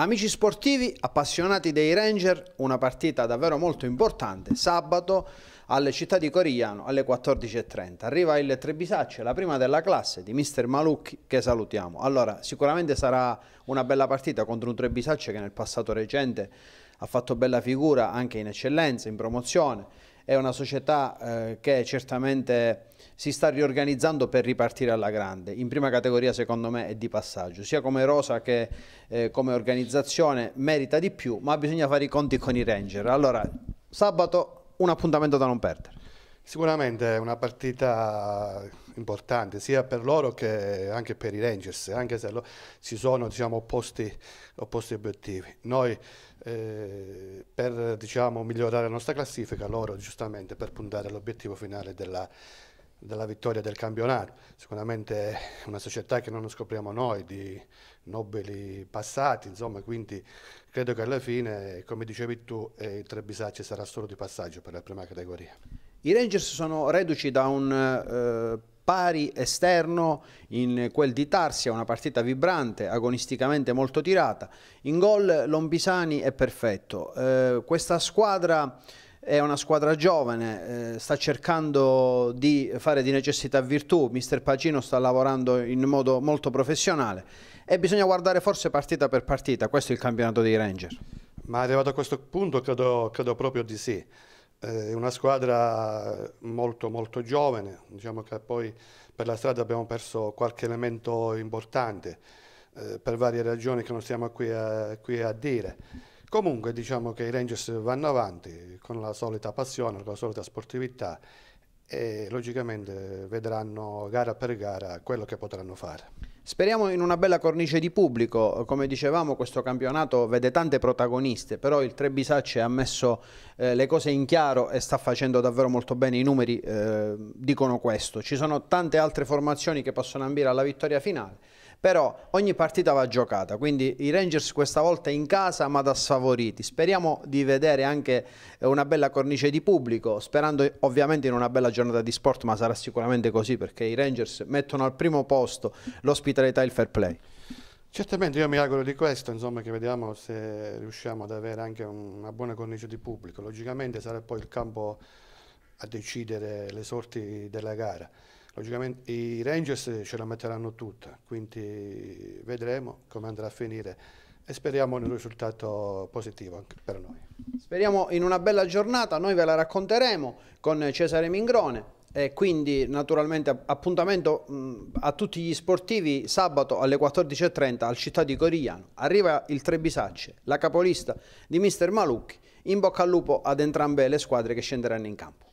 Amici sportivi, appassionati dei Ranger, una partita davvero molto importante. Sabato alle città di Corigliano alle 14.30. Arriva il Trebisacce, la prima della classe di mister Malucchi che salutiamo. Allora, sicuramente sarà una bella partita contro un Trebisacce che nel passato recente ha fatto bella figura anche in eccellenza, in promozione è una società eh, che certamente si sta riorganizzando per ripartire alla grande. In prima categoria secondo me è di passaggio, sia come rosa che eh, come organizzazione merita di più, ma bisogna fare i conti con i Ranger. Allora, sabato un appuntamento da non perdere. Sicuramente è una partita importante sia per loro che anche per i Rangers, anche se si sono diciamo, opposti, opposti, obiettivi. Noi eh, per diciamo, migliorare la nostra classifica, loro giustamente per puntare all'obiettivo finale della, della vittoria del campionato. Sicuramente è una società che non scopriamo noi, di nobili passati, insomma, quindi credo che alla fine, come dicevi tu, eh, il Trebisacci sarà solo di passaggio per la prima categoria. I Rangers sono reduci da un eh, pari esterno in quel di Tarsia, una partita vibrante, agonisticamente molto tirata. In gol Lombisani è perfetto. Eh, questa squadra è una squadra giovane, eh, sta cercando di fare di necessità virtù, mister Pacino sta lavorando in modo molto professionale e bisogna guardare forse partita per partita, questo è il campionato dei Rangers. Ma arrivato a questo punto credo, credo proprio di sì. Eh, è una squadra molto, molto giovane, diciamo che poi per la strada abbiamo perso qualche elemento importante eh, per varie ragioni che non stiamo qui a, qui a, dire. Comunque diciamo che i Rangers vanno avanti con la solita passione, con la solita sportività e logicamente vedranno gara per gara quello che potranno fare. Speriamo in una bella cornice di pubblico, come dicevamo questo campionato vede tante protagoniste, però il Trebisacce ha messo eh, le cose in chiaro e sta facendo davvero molto bene, i numeri eh, dicono questo. Ci sono tante altre formazioni che possono ambire alla vittoria finale però ogni partita va giocata, quindi i Rangers questa volta in casa ma da sfavoriti. Speriamo di vedere anche eh, una bella cornice di pubblico, sperando ovviamente in una bella giornata di sport, ma sarà sicuramente così perché i Rangers mettono al primo posto l'ospitalità e il fair play. Certamente io mi auguro di questo, insomma, che vediamo se riusciamo ad avere anche una buona cornice di pubblico. Logicamente sarà poi il campo a decidere le sorti della gara. Logicamente i Rangers ce la metteranno tutta, quindi vedremo come andrà a finire e speriamo in un risultato positivo anche per noi. Speriamo in una bella giornata, noi ve la racconteremo con Cesare Mingrone. E quindi naturalmente appuntamento a tutti gli sportivi sabato alle 14.30 al città di Corigliano. Arriva il Trebisacce, la capolista di mister Malucchi. In bocca al lupo ad entrambe le squadre che scenderanno in campo.